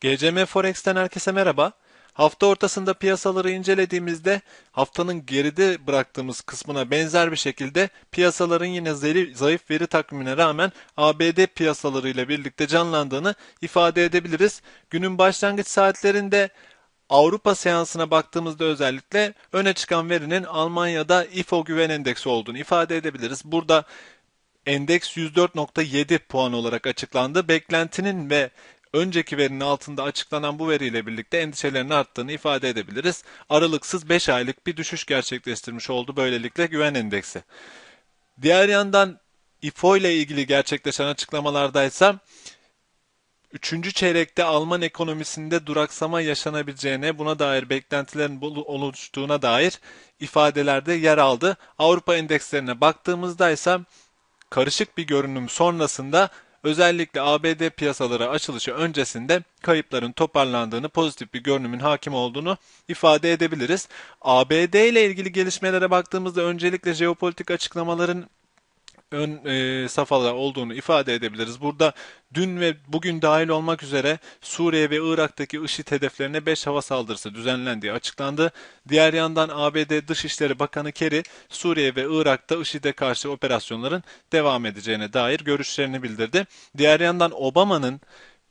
GCM Forex'ten herkese merhaba. Hafta ortasında piyasaları incelediğimizde haftanın geride bıraktığımız kısmına benzer bir şekilde piyasaların yine zayıf veri takvimine rağmen ABD piyasalarıyla birlikte canlandığını ifade edebiliriz. Günün başlangıç saatlerinde Avrupa seansına baktığımızda özellikle öne çıkan verinin Almanya'da IFO güven endeksi olduğunu ifade edebiliriz. Burada endeks 104.7 puan olarak açıklandı. Beklentinin ve Önceki verinin altında açıklanan bu veriyle birlikte endişelerin arttığını ifade edebiliriz. Aralıksız 5 aylık bir düşüş gerçekleştirmiş oldu böylelikle güven endeksi. Diğer yandan İFO ile ilgili gerçekleşen açıklamalardaysa Üçüncü çeyrekte Alman ekonomisinde duraksama yaşanabileceğine, buna dair beklentilerin oluştuğuna dair ifadelerde yer aldı. Avrupa endekslerine baktığımızda ise karışık bir görünüm sonrasında Özellikle ABD piyasaları açılışı öncesinde kayıpların toparlandığını, pozitif bir görünümün hakim olduğunu ifade edebiliriz. ABD ile ilgili gelişmelere baktığımızda öncelikle jeopolitik açıklamaların ön e, safhalar olduğunu ifade edebiliriz. Burada dün ve bugün dahil olmak üzere Suriye ve Irak'taki IŞİD hedeflerine 5 hava saldırısı düzenlendiği açıklandı. Diğer yandan ABD Dışişleri Bakanı Kerry, Suriye ve Irak'ta IŞİD'e karşı operasyonların devam edeceğine dair görüşlerini bildirdi. Diğer yandan Obama'nın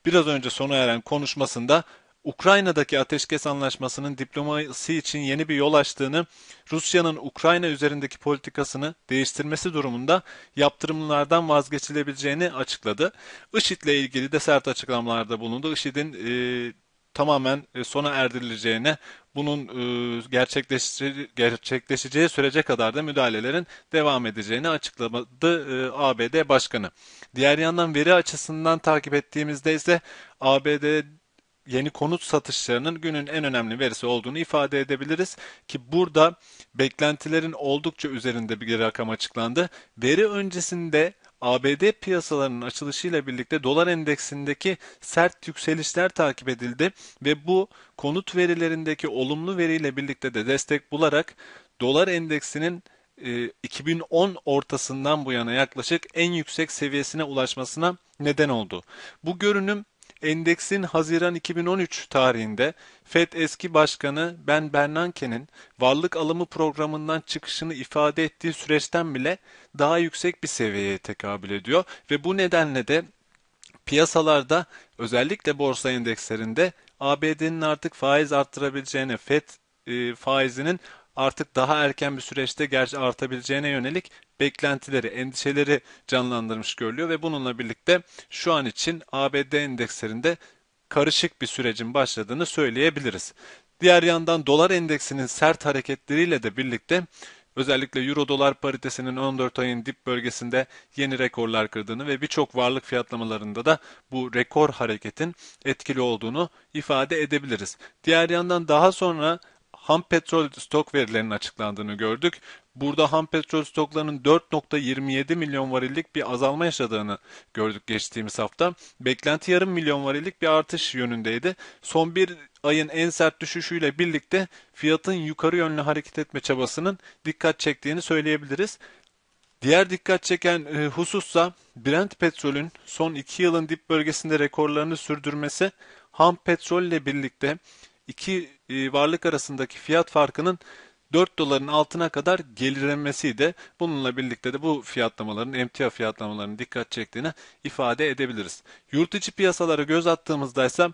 biraz önce sona eren konuşmasında Ukrayna'daki ateşkes anlaşmasının diplomasi için yeni bir yol açtığını, Rusya'nın Ukrayna üzerindeki politikasını değiştirmesi durumunda yaptırımlardan vazgeçilebileceğini açıkladı. IŞİD'le ilgili de sert açıklamalarda bulundu. IŞİD'in e, tamamen e, sona erdirileceğine, bunun e, gerçekleşe, gerçekleşeceği sürece kadar da müdahalelerin devam edeceğini açıkladı e, ABD Başkanı. Diğer yandan veri açısından takip ettiğimizde ise ABD yeni konut satışlarının günün en önemli verisi olduğunu ifade edebiliriz ki burada beklentilerin oldukça üzerinde bir rakam açıklandı. Veri öncesinde ABD piyasalarının açılışıyla birlikte dolar endeksindeki sert yükselişler takip edildi ve bu konut verilerindeki olumlu veriyle birlikte de destek bularak dolar endeksinin 2010 e, ortasından bu yana yaklaşık en yüksek seviyesine ulaşmasına neden oldu. Bu görünüm Endeksin Haziran 2013 tarihinde FED eski başkanı Ben Bernanke'nin varlık alımı programından çıkışını ifade ettiği süreçten bile daha yüksek bir seviyeye tekabül ediyor ve bu nedenle de piyasalarda özellikle borsa endekslerinde ABD'nin artık faiz arttırabileceğine, FED e, faizinin artık daha erken bir süreçte gerçi artabileceğine yönelik beklentileri, endişeleri canlandırmış görülüyor ve bununla birlikte şu an için ABD endekslerinde karışık bir sürecin başladığını söyleyebiliriz. Diğer yandan dolar endeksinin sert hareketleriyle de birlikte özellikle euro dolar paritesinin 14 ayın dip bölgesinde yeni rekorlar kırdığını ve birçok varlık fiyatlamalarında da bu rekor hareketin etkili olduğunu ifade edebiliriz. Diğer yandan daha sonra ham petrol stok verilerinin açıklandığını gördük. Burada ham petrol stoklarının 4.27 milyon varillik bir azalma yaşadığını gördük geçtiğimiz hafta. Beklenti yarım milyon varillik bir artış yönündeydi. Son bir ayın en sert düşüşüyle birlikte fiyatın yukarı yönlü hareket etme çabasının dikkat çektiğini söyleyebiliriz. Diğer dikkat çeken e, husussa Brent petrolün son 2 yılın dip bölgesinde rekorlarını sürdürmesi ham petrol ile birlikte 2 e, varlık arasındaki fiyat farkının 4 doların altına kadar gelirlenmesi de bununla birlikte de bu fiyatlamaların emtia fiyatlamalarının dikkat çektiğini ifade edebiliriz. Yurt içi piyasalara göz attığımızda ise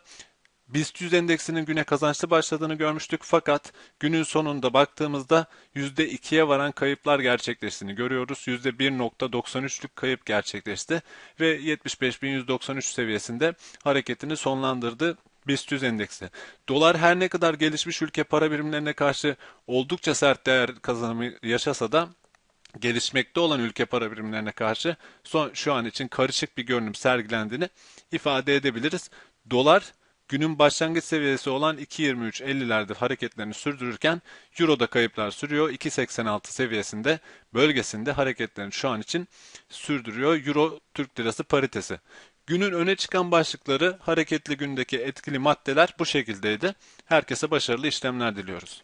BIST 100 endeksinin güne kazançlı başladığını görmüştük fakat günün sonunda baktığımızda %2'ye varan kayıplar gerçekleştiğini görüyoruz. %1.93'lük kayıp gerçekleşti ve 75.193 seviyesinde hareketini sonlandırdı BIST 100 endeksi. Dolar her ne kadar gelişmiş ülke para birimlerine karşı oldukça sert değer kazanımı yaşasa da gelişmekte olan ülke para birimlerine karşı son, şu an için karışık bir görünüm sergilendiğini ifade edebiliriz. Dolar günün başlangıç seviyesi olan 2.23.50'lerde hareketlerini sürdürürken Euro'da kayıplar sürüyor. 2.86 seviyesinde bölgesinde hareketlerini şu an için sürdürüyor Euro Türk Lirası paritesi. Günün öne çıkan başlıkları hareketli gündeki etkili maddeler bu şekildeydi. Herkese başarılı işlemler diliyoruz.